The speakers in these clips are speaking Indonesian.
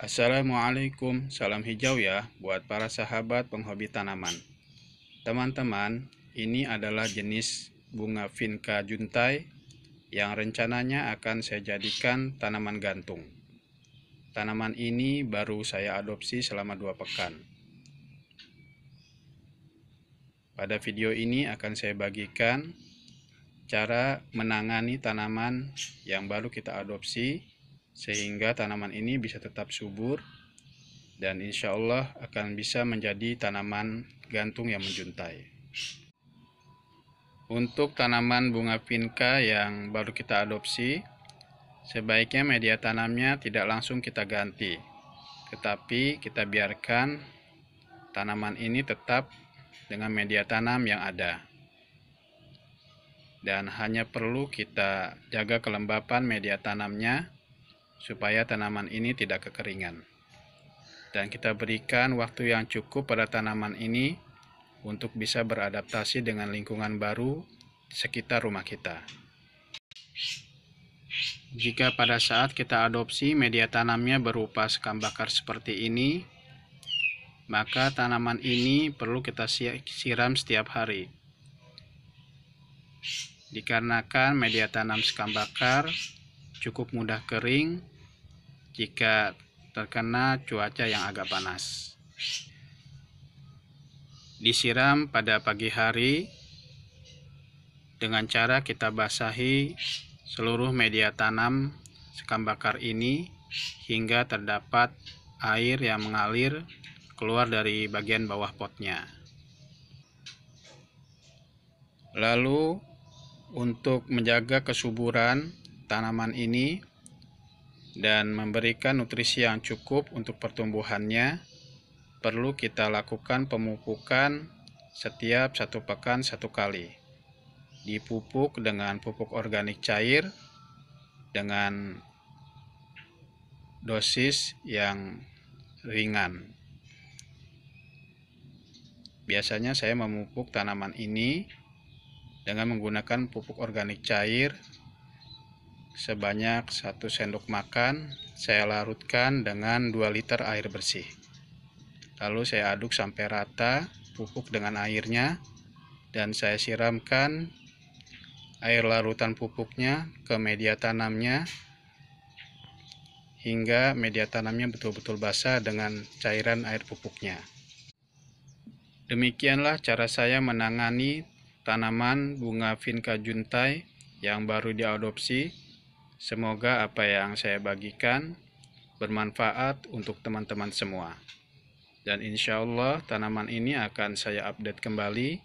Assalamualaikum, salam hijau ya buat para sahabat penghobi tanaman. Teman-teman, ini adalah jenis bunga vinca juntai yang rencananya akan saya jadikan tanaman gantung. Tanaman ini baru saya adopsi selama dua pekan. Pada video ini akan saya bagikan cara menangani tanaman yang baru kita adopsi sehingga tanaman ini bisa tetap subur dan insya Allah akan bisa menjadi tanaman gantung yang menjuntai. Untuk tanaman bunga pinka yang baru kita adopsi, sebaiknya media tanamnya tidak langsung kita ganti, tetapi kita biarkan tanaman ini tetap dengan media tanam yang ada. Dan hanya perlu kita jaga kelembapan media tanamnya supaya tanaman ini tidak kekeringan. Dan kita berikan waktu yang cukup pada tanaman ini untuk bisa beradaptasi dengan lingkungan baru sekitar rumah kita. Jika pada saat kita adopsi media tanamnya berupa sekam bakar seperti ini, maka tanaman ini perlu kita siram setiap hari. Dikarenakan media tanam sekam bakar cukup mudah kering jika terkena cuaca yang agak panas. Disiram pada pagi hari dengan cara kita basahi seluruh media tanam sekam bakar ini hingga terdapat air yang mengalir keluar dari bagian bawah potnya. Lalu untuk menjaga kesuburan tanaman ini dan memberikan nutrisi yang cukup untuk pertumbuhannya, perlu kita lakukan pemupukan setiap satu pekan satu kali. Dipupuk dengan pupuk organik cair dengan dosis yang ringan. Biasanya saya memupuk tanaman ini dengan menggunakan pupuk organik cair sebanyak satu sendok makan saya larutkan dengan 2 liter air bersih lalu saya aduk sampai rata pupuk dengan airnya dan saya siramkan air larutan pupuknya ke media tanamnya hingga media tanamnya betul-betul basah dengan cairan air pupuknya. Demikianlah cara saya menangani tanaman bunga vinca juntai yang baru diadopsi Semoga apa yang saya bagikan bermanfaat untuk teman-teman semua. Dan insya Allah tanaman ini akan saya update kembali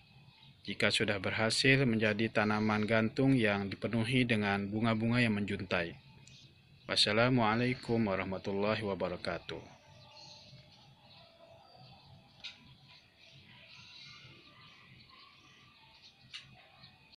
jika sudah berhasil menjadi tanaman gantung yang dipenuhi dengan bunga-bunga yang menjuntai. Wassalamualaikum warahmatullahi wabarakatuh.